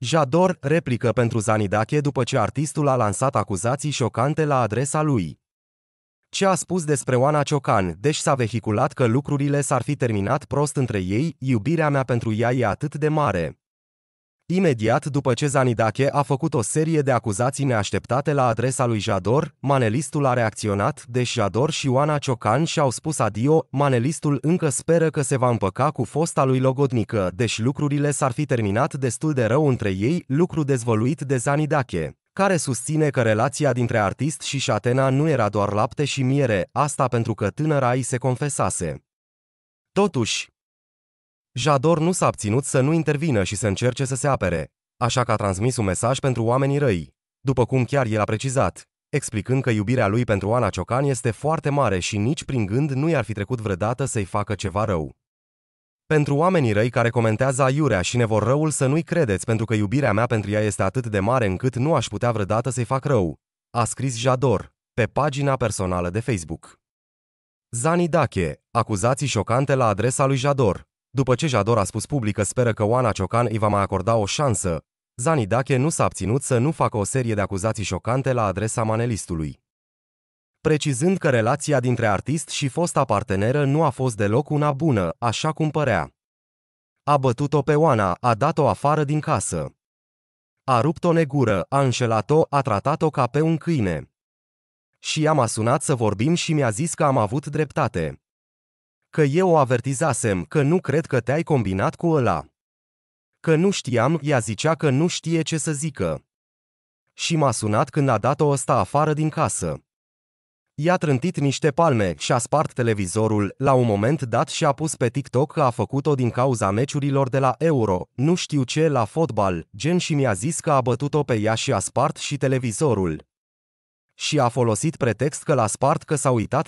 Jador, replică pentru Zanidache după ce artistul a lansat acuzații șocante la adresa lui. Ce a spus despre Oana Ciocan, deci s-a vehiculat că lucrurile s-ar fi terminat prost între ei, iubirea mea pentru ea e atât de mare. Imediat după ce Zanidache a făcut o serie de acuzații neașteptate la adresa lui Jador, manelistul a reacționat, deși Jador și Oana Ciocan și-au spus adio, manelistul încă speră că se va împăca cu fosta lui logodnică, deși lucrurile s-ar fi terminat destul de rău între ei, lucru dezvăluit de Zanidache care susține că relația dintre artist și șatena nu era doar lapte și miere, asta pentru că tânăra îi se confesase. Totuși, Jador nu s-a abținut să nu intervină și să încerce să se apere, așa că a transmis un mesaj pentru oamenii răi, după cum chiar el a precizat, explicând că iubirea lui pentru Ana Ciocan este foarte mare și nici prin gând nu i-ar fi trecut vreodată să-i facă ceva rău. Pentru oamenii răi care comentează aiurea și ne vor răul să nu-i credeți pentru că iubirea mea pentru ea este atât de mare încât nu aș putea vreodată să-i fac rău, a scris Jador, pe pagina personală de Facebook. Zani Dache, acuzații șocante la adresa lui Jador, după ce Jador a spus public că speră că Oana Ciocan îi va mai acorda o șansă, Zanidache nu s-a abținut să nu facă o serie de acuzații șocante la adresa manelistului. Precizând că relația dintre artist și fosta parteneră nu a fost deloc una bună, așa cum părea. A bătut-o pe Oana, a dat-o afară din casă. A rupt-o negură, a înșelat-o, a tratat-o ca pe un câine. Și am am sunat să vorbim și mi-a zis că am avut dreptate. Că eu o avertizasem că nu cred că te-ai combinat cu ăla. Că nu știam, ea zicea că nu știe ce să zică. Și m-a sunat când a dat-o ăsta afară din casă. I-a trântit niște palme și a spart televizorul, la un moment dat și a pus pe TikTok că a făcut-o din cauza meciurilor de la Euro, nu știu ce, la fotbal, gen și mi-a zis că a bătut-o pe ea și a spart și televizorul. Și a folosit pretext că l-a spart că s-a uitat